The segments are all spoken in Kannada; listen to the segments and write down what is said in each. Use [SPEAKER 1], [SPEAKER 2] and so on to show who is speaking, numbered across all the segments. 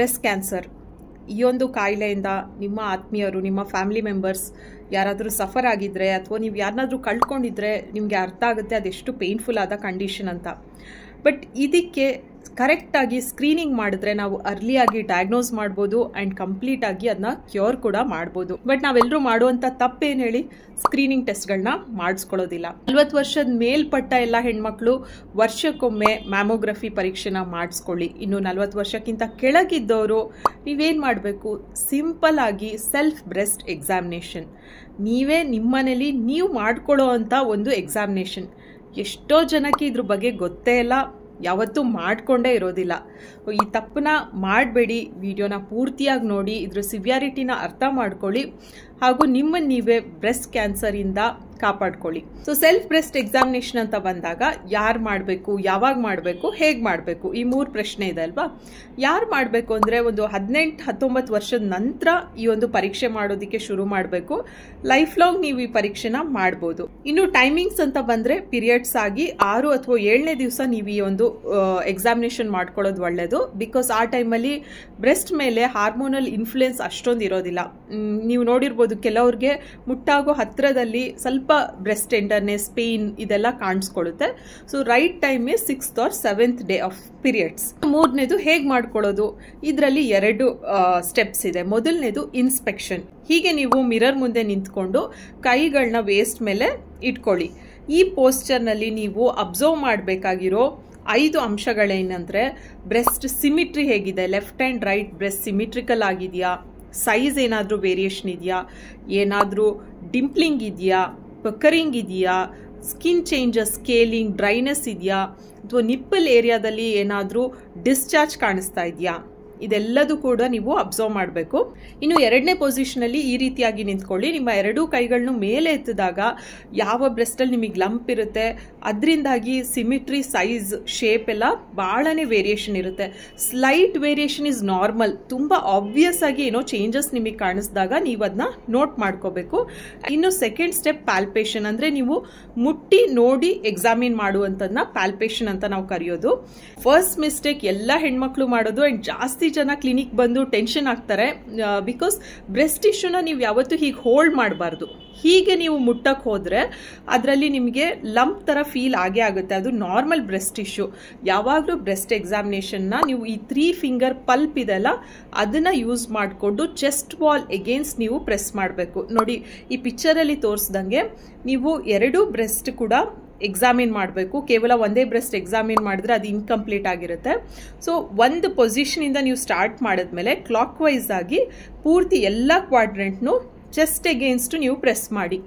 [SPEAKER 1] ಬ್ರೆಸ್ಟ್ ಕ್ಯಾನ್ಸರ್ ಈ ಒಂದು ಕಾಯಿಲೆಯಿಂದ ನಿಮ್ಮ ಆತ್ಮೀಯರು ನಿಮ್ಮ ಫ್ಯಾಮಿಲಿ ಮೆಂಬರ್ಸ್ ಯಾರಾದರೂ ಸಫರ್ ಆಗಿದ್ದರೆ ಅಥವಾ ನೀವು ಯಾರನ್ನಾದರೂ ಕಳ್ಕೊಂಡಿದ್ರೆ ನಿಮಗೆ ಅರ್ಥ ಆಗುತ್ತೆ ಅದೆಷ್ಟು ಪೇನ್ಫುಲ್ ಆದ ಕಂಡೀಷನ್ ಅಂತ ಬಟ್ ಇದಕ್ಕೆ ಕರೆಕ್ಟಾಗಿ ಸ್ಕ್ರೀನಿಂಗ್ ಮಾಡಿದ್ರೆ ನಾವು ಅರ್ಲಿಯಾಗಿ ಡಯಾಗ್ನೋಸ್ ಮಾಡ್ಬೋದು ಆ್ಯಂಡ್ ಕಂಪ್ಲೀಟಾಗಿ ಅದನ್ನ ಕ್ಯೂರ್ ಕೂಡ ಮಾಡ್ಬೋದು ಬಟ್ ನಾವೆಲ್ಲರೂ ಮಾಡುವಂಥ ತಪ್ಪೇನು ಹೇಳಿ ಸ್ಕ್ರೀನಿಂಗ್ ಟೆಸ್ಟ್ಗಳನ್ನ ಮಾಡಿಸ್ಕೊಳ್ಳೋದಿಲ್ಲ ನಲ್ವತ್ತು ವರ್ಷದ ಮೇಲ್ಪಟ್ಟ ಎಲ್ಲ ಹೆಣ್ಮಕ್ಳು ವರ್ಷಕ್ಕೊಮ್ಮೆ ಮ್ಯಾಮೋಗ್ರಫಿ ಪರೀಕ್ಷೆನ ಮಾಡಿಸ್ಕೊಳ್ಳಿ ಇನ್ನು ನಲ್ವತ್ತು ವರ್ಷಕ್ಕಿಂತ ಕೆಳಗಿದ್ದವರು ನೀವೇನು ಮಾಡಬೇಕು ಸಿಂಪಲ್ ಆಗಿ ಸೆಲ್ಫ್ ಬ್ರೆಸ್ಟ್ ಎಕ್ಸಾಮಿನೇಷನ್ ನೀವೇ ನಿಮ್ಮನೇಲಿ ನೀವು ಮಾಡ್ಕೊಳ್ಳೋ ಅಂಥ ಒಂದು ಎಕ್ಸಾಮಿನೇಷನ್ ಎಷ್ಟೋ ಜನಕ್ಕೆ ಇದ್ರ ಬಗ್ಗೆ ಗೊತ್ತೇ ಇಲ್ಲ ಯಾವತ್ತೂ ಮಾಡಿಕೊಂಡೇ ಇರೋದಿಲ್ಲ ಈ ತಪ್ಪನ್ನ ಮಾಡಬೇಡಿ ವಿಡಿಯೋನ ಪೂರ್ತಿಯಾಗಿ ನೋಡಿ ಇದರ ಸಿವಿಯಾರಿಟಿನ ಅರ್ಥ ಮಾಡ್ಕೊಳ್ಳಿ ಹಾಗೂ ನಿಮ್ಮ ನೀವೇ ಬ್ರೆಸ್ಟ್ ಕ್ಯಾನ್ಸರ್ ಇಂದ ಕಾಪಾಡ್ಕೊಳ್ಳಿ ಸೊ ಸೆಲ್ಫ್ ಬ್ರೆಸ್ಟ್ ಎಕ್ಸಾಮಿನೇಷನ್ ಅಂತ ಬಂದಾಗ ಯಾರು ಮಾಡಬೇಕು ಯಾವಾಗ ಮಾಡಬೇಕು ಹೇಗೆ ಮಾಡಬೇಕು ಈ ಮೂರು ಪ್ರಶ್ನೆ ಇದೆ ಅಲ್ವಾ ಯಾರು ಮಾಡಬೇಕು ಅಂದರೆ ಒಂದು ಹದಿನೆಂಟು ಹತ್ತೊಂಬತ್ತು ವರ್ಷದ ನಂತರ ಈ ಒಂದು ಪರೀಕ್ಷೆ ಮಾಡೋದಕ್ಕೆ ಶುರು ಮಾಡಬೇಕು ಲೈಫ್ ಲಾಂಗ್ ನೀವು ಈ ಪರೀಕ್ಷೆನ ಮಾಡ್ಬೋದು ಇನ್ನು ಟೈಮಿಂಗ್ಸ್ ಅಂತ ಬಂದರೆ ಪೀರಿಯಡ್ಸ್ ಆಗಿ ಆರು ಅಥವಾ ಏಳನೇ ದಿವಸ ನೀವು ಈ ಒಂದು ಎಕ್ಸಾಮಿನೇಷನ್ ಮಾಡ್ಕೊಳ್ಳೋದು ಒಳ್ಳೇದು ಬಿಕಾಸ್ ಆ ಟೈಮಲ್ಲಿ ಬ್ರೆಸ್ಟ್ ಮೇಲೆ ಹಾರ್ಮೋನಲ್ ಇನ್ಫ್ಲೂಯೆನ್ಸ್ ಅಷ್ಟೊಂದು ಇರೋದಿಲ್ಲ ನೀವು ನೋಡಿರ್ಬೋದು ಅದು ಕೆಲವ್ರಿಗೆ ಮುಟ್ಟಾಗೋ ಹತ್ತಿರದಲ್ಲಿ ಸ್ವಲ್ಪ ಬ್ರೆಸ್ಟ್ ಟೆಂಡರ್ನೆಸ್ ಪೇನ್ ಇದೆಲ್ಲ ಕಾಣಿಸ್ಕೊಳ್ಳುತ್ತೆ so right time is sixth or seventh day of periods ಮೂರನೇದು ಹೇಗೆ ಮಾಡ್ಕೊಳ್ಳೋದು ಇದರಲ್ಲಿ ಎರಡು ಸ್ಟೆಪ್ಸ್ ಇದೆ ಮೊದಲನೇದು ಇನ್ಸ್ಪೆಕ್ಷನ್ ಹೀಗೆ ನೀವು ಮಿರರ್ ಮುಂದೆ ನಿಂತ್ಕೊಂಡು ಕೈಗಳನ್ನ ವೇಸ್ಟ್ ಮೇಲೆ ಇಟ್ಕೊಳ್ಳಿ ಈ ಪೋಸ್ಚರ್ನಲ್ಲಿ ನೀವು ಅಬ್ಸರ್ವ್ ಮಾಡಬೇಕಾಗಿರೋ ಐದು ಅಂಶಗಳೇನಂದರೆ ಬ್ರೆಸ್ಟ್ ಸಿಮಿಟ್ರಿ ಹೇಗಿದೆ left and right breast symmetrical ಆಗಿದೆಯಾ ಸೈಜ್ ಏನಾದರೂ ವೇರಿಯೇಷನ್ ಇದೆಯಾ ಏನಾದರೂ ಡಿಂಪ್ಲಿಂಗ್ ಇದೆಯಾ ಪಕರಿಂಗ್ ಇದೆಯಾ ಸ್ಕಿನ್ ಚೇಂಜಸ್ ಸ್ಕೇಲಿಂಗ್ ಡ್ರೈನೆಸ್ ಇದೆಯಾ ಅಥವಾ ನಿಪ್ಪಲ್ ಏರಿಯಾದಲ್ಲಿ ಏನಾದರೂ ಡಿಸ್ಚಾರ್ಜ್ ಕಾಣಿಸ್ತಾ ಇದೆಯಾ ಇದೆಲ್ಲದೂ ಕೂಡ ನೀವು ಅಬ್ಸರ್ವ್ ಮಾಡಬೇಕು ಇನ್ನು ಎರಡನೇ ಪೊಸಿಷನಲ್ಲಿ ಈ ರೀತಿಯಾಗಿ ನಿಂತ್ಕೊಳ್ಳಿ ನಿಮ್ಮ ಎರಡೂ ಕೈಗಳನ್ನು ಮೇಲೆ ಎತ್ತಿದಾಗ ಯಾವ ಬ್ರೆಸ್ಟಲ್ಲಿ ನಿಮಗೆ ಲಂಪ್ ಇರುತ್ತೆ ಅದರಿಂದಾಗಿ ಸಿಮಿಟ್ರಿ ಸೈಜ್ ಶೇಪ್ ಎಲ್ಲ ಭಾಳನೇ ವೇರಿಯೇಷನ್ ಇರುತ್ತೆ ಸ್ಲೈಟ್ ವೇರಿಯೇಷನ್ ಇಸ್ ನಾರ್ಮಲ್ ತುಂಬ ಆಬ್ವಿಯಸ್ ಆಗಿ ಏನೋ ಚೇಂಜಸ್ ನಿಮಗೆ ಕಾಣಿಸಿದಾಗ ನೀವು ಅದನ್ನ ನೋಟ್ ಮಾಡ್ಕೋಬೇಕು ಇನ್ನು ಸೆಕೆಂಡ್ ಸ್ಟೆಪ್ ಪ್ಯಾಲ್ಪೇಷನ್ ಅಂದರೆ ನೀವು ಮುಟ್ಟಿ ನೋಡಿ ಎಕ್ಸಾಮಿನ್ ಮಾಡುವಂಥದ್ದನ್ನ ಪ್ಯಾಲ್ಪೇಷನ್ ಅಂತ ನಾವು ಕರೆಯೋದು ಫಸ್ಟ್ ಮಿಸ್ಟೇಕ್ ಎಲ್ಲ ಹೆಣ್ಮಕ್ಳು ಮಾಡೋದು ಆ್ಯಂಡ್ ಜಾಸ್ತಿ ಜನ ಕ್ಲಿನಿಕ್ ಬಂದು ಟೆನ್ಷನ್ ಆಗ್ತಾರೆ ಬಿಕಾಸ್ ಬ್ರೆಸ್ಟ್ ಇಶ್ಯೂನ ನೀವು ಯಾವತ್ತೂ ಹೀಗೆ ಹೋಲ್ಡ್ ಮಾಡಬಾರ್ದು ಹೀಗೆ ನೀವು ಮುಟ್ಟಕ್ಕೆ ಹೋದರೆ ಅದರಲ್ಲಿ ನಿಮಗೆ ಲಂಪ್ ಥರ ಫೀಲ್ ಆಗೇ ಆಗುತ್ತೆ ಅದು ನಾರ್ಮಲ್ ಬ್ರೆಸ್ಟ್ ಇಶ್ಯೂ ಯಾವಾಗಲೂ ಬ್ರೆಸ್ಟ್ ಎಕ್ಸಾಮಿನೇಷನ್ನ ನೀವು ಈ ತ್ರೀ ಫಿಂಗರ್ ಪಲ್ಪ್ ಇದೆಲ್ಲ ಅದನ್ನು ಯೂಸ್ ಮಾಡಿಕೊಂಡು ಚೆಸ್ಟ್ ವಾಲ್ ಎಗೇನ್ಸ್ಟ್ ನೀವು ಪ್ರೆಸ್ ಮಾಡಬೇಕು ನೋಡಿ ಈ ಪಿಕ್ಚರಲ್ಲಿ ತೋರಿಸ್ದಂಗೆ ನೀವು ಎರಡೂ ಬ್ರೆಸ್ಟ್ ಕೂಡ ಎಕ್ಸಾಮಿನ್ ಮಾಡಬೇಕು ಕೇವಲ ಒಂದೇ ಬ್ರೆಸ್ಟ್ ಎಕ್ಸಾಮಿನ್ ಮಾಡಿದ್ರೆ ಅದು ಇನ್ಕಂಪ್ಲೀಟ್ ಆಗಿರುತ್ತೆ ಸೊ ಒಂದು ಪೊಸಿಷನಿಂದ ನೀವು ಸ್ಟಾರ್ಟ್ ಮಾಡಿದ್ಮೇಲೆ ಕ್ಲಾಕ್ ವೈಸ್ ಆಗಿ ಪೂರ್ತಿ ಎಲ್ಲ ಕ್ವಾಡ್ರೆಂಟ್ನು ಚೆಸ್ಟ್ ಎಗೇನ್ಸ್ಟು ನೀವು ಪ್ರೆಸ್ ಮಾಡಿ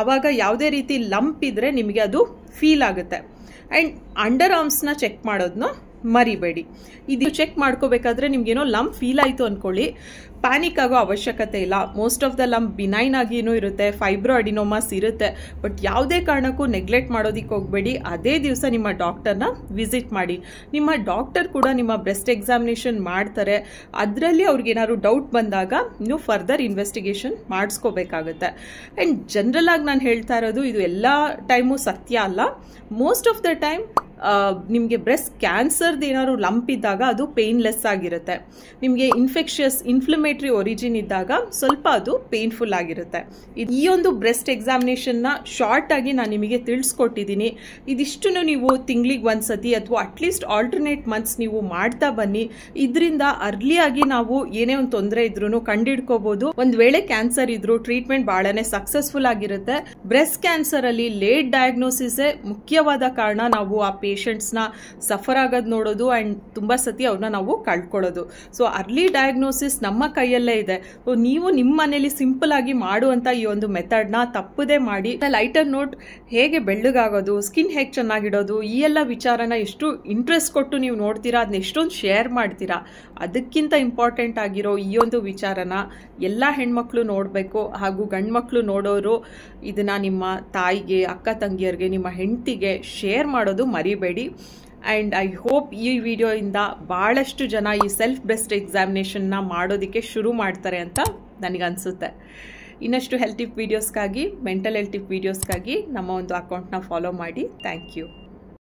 [SPEAKER 1] ಆವಾಗ ಯಾವುದೇ ರೀತಿ ಲಂಪ್ ಇದ್ದರೆ ನಿಮಗೆ ಅದು ಫೀಲ್ ಆಗುತ್ತೆ ಆ್ಯಂಡ್ ಅಂಡರ್ ಆರ್ಮ್ಸ್ನ ಚೆಕ್ ಮಾಡೋದನ್ನ ಮರಿಬೇಡಿ ಇದು ಚೆಕ್ ಮಾಡ್ಕೋಬೇಕಾದ್ರೆ ನಿಮ್ಗೇನೋ ಲಂಪ್ ಫೀಲ್ ಆಯಿತು ಅಂದ್ಕೊಳ್ಳಿ ಪ್ಯಾನಿಕ್ ಆಗೋ ಅವಶ್ಯಕತೆ ಇಲ್ಲ most of the lump benign ಆಗಿನೂ ಇರುತ್ತೆ ಫೈಬ್ರೋ ಅಡಿನೋಮಾಸ್ ಇರುತ್ತೆ ಬಟ್ ಯಾವುದೇ ಕಾರಣಕ್ಕೂ ನೆಗ್ಲೆಕ್ಟ್ ಮಾಡೋದಿಕ್ಕೆ ಹೋಗಬೇಡಿ ಅದೇ ದಿವಸ ನಿಮ್ಮ ಡಾಕ್ಟರ್ನ ವಿಸಿಟ್ ಮಾಡಿ ನಿಮ್ಮ ಡಾಕ್ಟರ್ ಕೂಡ ನಿಮ್ಮ ಬ್ರೆಸ್ಟ್ ಎಕ್ಸಾಮಿನೇಷನ್ ಮಾಡ್ತಾರೆ ಅದರಲ್ಲಿ ಅವ್ರಿಗೇನಾದ್ರು ಡೌಟ್ ಬಂದಾಗ ನೀವು ಫರ್ದರ್ ಇನ್ವೆಸ್ಟಿಗೇಷನ್ ಮಾಡಿಸ್ಕೋಬೇಕಾಗುತ್ತೆ ಆ್ಯಂಡ್ ಜನರಲ್ ಆಗಿ ನಾನು ಹೇಳ್ತಾ ಇರೋದು ಇದು ಎಲ್ಲ ಟೈಮು ಸತ್ಯ ಅಲ್ಲ ಮೋಸ್ಟ್ ಆಫ್ ದ ಟೈಮ್ ನಿಮಗೆ ಬ್ರೆಸ್ಟ್ ಕ್ಯಾನ್ಸರ್ದು ಏನಾದ್ರು ಲಂಪ್ ಇದ್ದಾಗ ಅದು ಪೇನ್ಲೆಸ್ ಆಗಿರುತ್ತೆ ನಿಮಗೆ ಇನ್ಫೆಕ್ಷಿಯಸ್ ಇನ್ಫ್ಲಮೇಟ್ರಿ ಒರಿಜಿನ್ ಇದ್ದಾಗ ಸ್ವಲ್ಪ ಅದು ಪೇನ್ಫುಲ್ ಆಗಿರುತ್ತೆ ಈ ಒಂದು ಬ್ರೆಸ್ಟ್ ಎಕ್ಸಾಮಿನೇಷನ್ನ ಆಗಿ ನಾನು ನಿಮಗೆ ತಿಳಿಸ್ಕೊಟ್ಟಿದ್ದೀನಿ ಇದಿಷ್ಟು ನೀವು ತಿಂಗಳಿಗೆ ಒಂದ್ಸತಿ ಸತಿ ಅಥವಾ ಅಟ್ಲೀಸ್ಟ್ ಆಲ್ಟರ್ನೇಟ್ ಮಂತ್ಸ್ ನೀವು ಮಾಡ್ತಾ ಬನ್ನಿ ಇದರಿಂದ ಆಗಿ ನಾವು ಏನೇ ಒಂದು ತೊಂದರೆ ಇದ್ರೂ ಕಂಡಿಡ್ಕೋಬಹುದು ಒಂದು ವೇಳೆ ಕ್ಯಾನ್ಸರ್ ಇದ್ರೂ ಟ್ರೀಟ್ಮೆಂಟ್ ಬಹಳನೇ ಸಕ್ಸಸ್ಫುಲ್ ಆಗಿರುತ್ತೆ ಬ್ರೆಸ್ಟ್ ಕ್ಯಾನ್ಸರ್ ಅಲ್ಲಿ ಲೇಟ್ ಡಯಾಗ್ನೋಸಿಸೇ ಮುಖ್ಯವಾದ ಕಾರಣ ನಾವು ಆ ಪೇಷಂಟ್ಸ್ನ ಸಫರ್ ಆಗೋದು ನೋಡೋದು ಆ್ಯಂಡ್ ತುಂಬ ಸತಿ ಅವ್ರನ್ನ ನಾವು ಕಳ್ಕೊಳ್ಳೋದು ಸೊ ಅರ್ಲಿ ಡಯಾಗ್ನೋಸಿಸ್ ನಮ್ಮ ಕೈಯಲ್ಲೇ ಇದೆ ಸೊ ನೀವು ನಿಮ್ಮ ಮನೇಲಿ ಸಿಂಪಲ್ ಆಗಿ ಮಾಡುವಂಥ ಈ ಒಂದು ಮೆಥಡ್ನ ತಪ್ಪದೇ ಮಾಡಿ ಲೈಟರ್ ನೋಟ್ ಹೇಗೆ ಬೆಳ್ಳಗಾಗೋದು ಸ್ಕಿನ್ ಹೇಗೆ ಚೆನ್ನಾಗಿಡೋದು ಈ ಎಲ್ಲ ವಿಚಾರನ ಎಷ್ಟು ಇಂಟ್ರೆಸ್ಟ್ ಕೊಟ್ಟು ನೀವು ನೋಡ್ತೀರಾ ಅದನ್ನ ಎಷ್ಟೊಂದು ಶೇರ್ ಮಾಡ್ತೀರಾ ಅದಕ್ಕಿಂತ ಇಂಪಾರ್ಟೆಂಟ್ ಆಗಿರೋ ಈ ಒಂದು ವಿಚಾರನ ಎಲ್ಲ ಹೆಣ್ಮಕ್ಳು ನೋಡಬೇಕು ಹಾಗೂ ಗಂಡ್ಮಕ್ಳು ನೋಡೋರು ಇದನ್ನ ನಿಮ್ಮ ತಾಯಿಗೆ ಅಕ್ಕ ತಂಗಿಯರಿಗೆ ನಿಮ್ಮ ಹೆಂಡತಿಗೆ ಶೇರ್ ಮಾಡೋದು ಮರಿ ಮರಿಬೇಡಿ ಆ್ಯಂಡ್ ಐ ಹೋಪ್ ಈ ವಿಡಿಯೋಯಿಂದ ಭಾಳಷ್ಟು ಜನ ಈ ಸೆಲ್ಫ್ ಬೆಸ್ಟ್ ಎಕ್ಸಾಮಿನೇಷನ್ನ ಮಾಡೋದಕ್ಕೆ ಶುರು ಮಾಡ್ತಾರೆ ಅಂತ ನನಗನ್ಸುತ್ತೆ ಇನ್ನಷ್ಟು ಹೆಲ್ತಿಪ್ ವಿಡಿಯೋಸ್ಗಾಗಿ ಮೆಂಟಲ್ ಹೆಲ್ತಿಪ್ ವಿಡಿಯೋಸ್ಗಾಗಿ ನಮ್ಮ ಒಂದು ಅಕೌಂಟ್ನ ಫಾಲೋ ಮಾಡಿ ಥ್ಯಾಂಕ್ ಯು